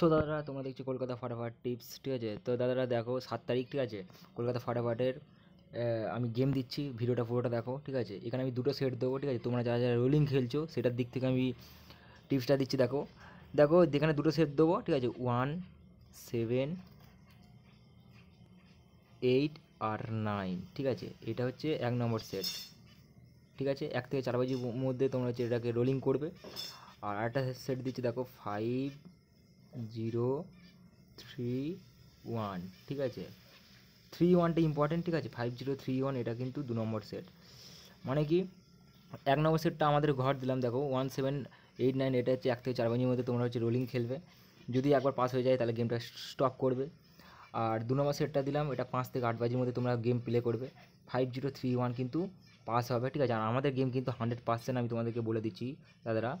so দাদারা তোমরা দেখছি কলকাতা ফাটাফাট টিপস ঠিক আছে তো দাদারা দেখো সাত তারিখ ঠিক আছে কলকাতা ফাটাফাটের আমি গেম দিচ্ছি ভিডিওটা পুরোটা দেখো ঠিক আছে এখানে আমি দুটো সেট দেবো ঠিক আছে তোমরা যারা যারা রোলিং খেলছো সেটার দিক থেকে আমি টিপসটা দিচ্ছি দেখো দেখো যেখানে দুটো সেট দেবো ঠিক আছে ওয়ান সেভেন এইট আর নাইন ঠিক আছে এটা হচ্ছে এক নম্বর সেট ঠিক আছে এক থেকে চার বাজির মধ্যে তোমরা হচ্ছে এটাকে রোলিং করবে আর একটা সেট দিচ্ছি দেখো ফাইভ জিরো থ্রি ওয়ান ঠিক আছে থ্রি ওয়ানটা ইম্পর্টেন্ট ঠিক আছে ফাইভ জিরো থ্রি ওয়ান এটা কিন্তু দু নম্বর সেট মানে কি এক নম্বর সেটটা আমাদের ঘর দিলাম দেখো ওয়ান সেভেন এইট নাইন এটা হচ্ছে এক থেকে চার বাজির মধ্যে তোমরা হচ্ছে রোলিং খেলবে যদি একবার পাস হয়ে যায় তাহলে গেমটা স্টপ করবে আর দু নম্বর সেটটা দিলাম এটা পাঁচ থেকে আট বাজির মধ্যে তোমরা গেম প্লে করবে ফাইভ জিরো থ্রি ওয়ান কিন্তু পাস হবে ঠিক আছে আর আমাদের গেম কিন্তু হান্ড্রেড পার্সেন্ট আমি তোমাদেরকে বলে দিচ্ছি দাদারা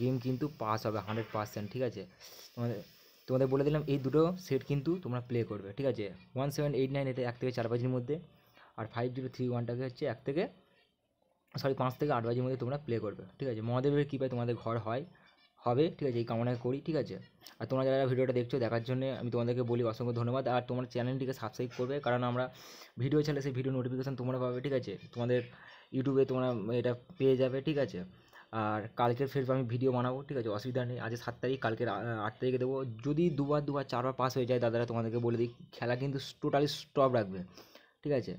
গেম কিন্তু পাস হবে হান্ড্রেড পার্সেন্ট ঠিক আছে তোমাদের তোমাদের বলে দিলাম এই দুটো সেট কিন্তু তোমরা প্লে করবে ঠিক আছে ওয়ান সেভেন এইট নাইন এতে এক থেকে চার বাজির মধ্যে আর ফাইভ জিরো থ্রি ওয়ানটাকে হচ্ছে এক থেকে সরি পাঁচ থেকে আট বাজির মধ্যে তোমরা প্লে করবে ঠিক আছে মহাদেবের কৃপায় তোমাদের ঘর হয় হবে ঠিক আছে এই কামনা করি ঠিক আছে আর তোমরা যারা ভিডিওটা দেখছো দেখার জন্য আমি তোমাদেরকে বলি অসংখ্য ধন্যবাদ আর তোমার চ্যানেলটিকে সাবস্ক্রাইব করবে কারণ আমরা ভিডিও ছাড়লে সেই ভিডিও নোটিফিকেশান তোমরা পাবে ঠিক আছে তোমাদের ইউটিউবে তোমরা এটা পেয়ে যাবে ঠিক আছে আর কালকের ফের আমি ভিডিও বানাবো ঠিক আছে অসুবিধা নেই আজ সাত তারিখ কালকে আট তারিখে দেবো যদি দুবার দুবার চারবার পাস হয়ে যায় দাদারা তোমাদেরকে বলে দিই খেলা কিন্তু টোটালি স্টপ রাখবে ঠিক আছে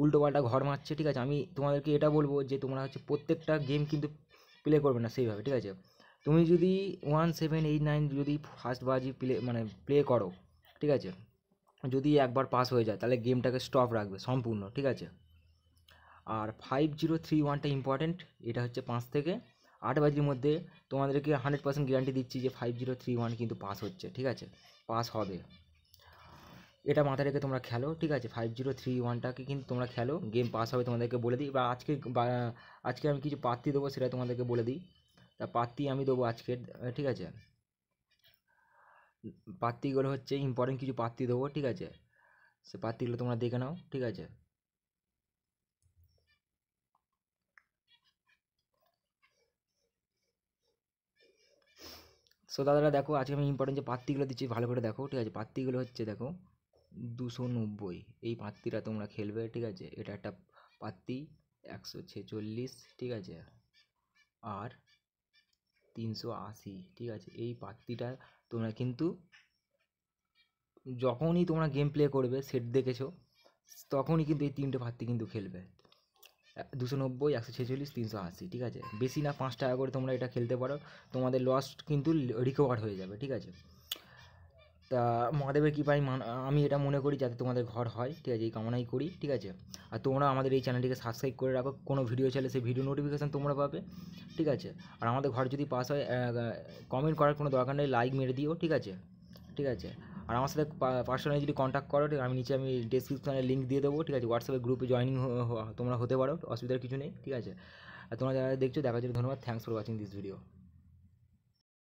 উল্টো পাল্টা ঘর মারছে ঠিক আছে আমি তোমাদেরকে এটা বলবো যে তোমরা হচ্ছে প্রত্যেকটা গেম কিন্তু প্লে করবে না সেইভাবে ঠিক আছে তুমি যদি ওয়ান সেভেন এইট নাইন যদি ফার্স্ট বাজি প্লে মানে প্লে করো ঠিক আছে যদি একবার পাস হয়ে যায় তাহলে গেমটাকে স্টপ রাখবে সম্পূর্ণ ঠিক আছে আর ফাইভ জিরো থ্রি ওয়ানটা ইম্পর্টেন্ট এটা হচ্ছে পাঁচ থেকে আট বাজির মধ্যে তোমাদেরকে হান্ড্রেড পার্সেন্ট গ্যারান্টি দিচ্ছি যে ফাইভ জিরো থ্রি ওয়ান কিন্তু পাস হচ্ছে ঠিক আছে পাস হবে এটা মাথায় রেখে তোমরা খেলো ঠিক আছে ফাইভ জিরো থ্রি ওয়ানটাকে কিন্তু তোমরা খেলো গেম পাস হবে তোমাদেরকে বলে দিই বা আজকে আজকে আমি কিছু পাত্তি দেবো সেটা তোমাদেরকে বলে দিই তা পাত্তি আমি দেবো আজকে ঠিক আছে পাত্তিগুলো হচ্ছে ইম্পর্টেন্ট কিছু পাত্তি দেবো ঠিক আছে সে পাত্তিগুলো তোমরা দেখে নাও ঠিক আছে সো দাদারা দেখো আজকে আমি ইম্পর্টেন্ট যে পাত্রিগুলো দিচ্ছি ভালো করে দেখো ঠিক আছে পাত্রিগুলো হচ্ছে দেখো দুশো নব্বই এই পাত্রিটা তোমরা খেলবে ঠিক আছে এটা একটা পাত্রি একশো ছেচল্লিশ ঠিক আছে আর তিনশো আশি ঠিক আছে এই পাত্রিটা তোমরা কিন্তু যখনই তোমরা গেম প্লে করবে সেট দেখেছো তখনই কিন্তু এই তিনটে পাত্রি কিন্তু খেলবে দুশো নব্বই একশো ছেচল্লিশ তিনশো আশি ঠিক আছে বেশি না পাঁচ টাকা করে তোমরা এটা খেলতে পারো তোমাদের লস কিন্তু রিকভার হয়ে যাবে ঠিক আছে তা মহাদেবের কৃপায় আমি এটা মনে করি যাতে তোমাদের ঘর হয় ঠিক আছে এই কামনাই করি ঠিক আছে আর তোমরা আমাদের এই চ্যানেলটিকে সাবস্ক্রাইব করে রাখো কোনো ভিডিও চাইলে সেই ভিডিও নোটিফিকেশান তোমরা পাবে ঠিক আছে আর আমাদের ঘর যদি পাস হয় কমেন্ট করার কোনো দরকার নেই লাইক মেরে দিও ঠিক আছে ঠিক আছে আর আমার সাথে পার্সোনালি যদি কন্ট্যাক্ট করো ঠিক আমি নিচে আমি ডিসক্রিপশানে লিঙ্ক দিয়ে দেবো ঠিক আছে হোয়াটসঅ্যাপে গ্রুপে জয়নিং তোমরা হতে পারো অসুবিধার কিছু নেই ঠিক আছে আর তোমরা যারা দেখছো দেখা যাবে ধন্যবাদ thanks for watching this video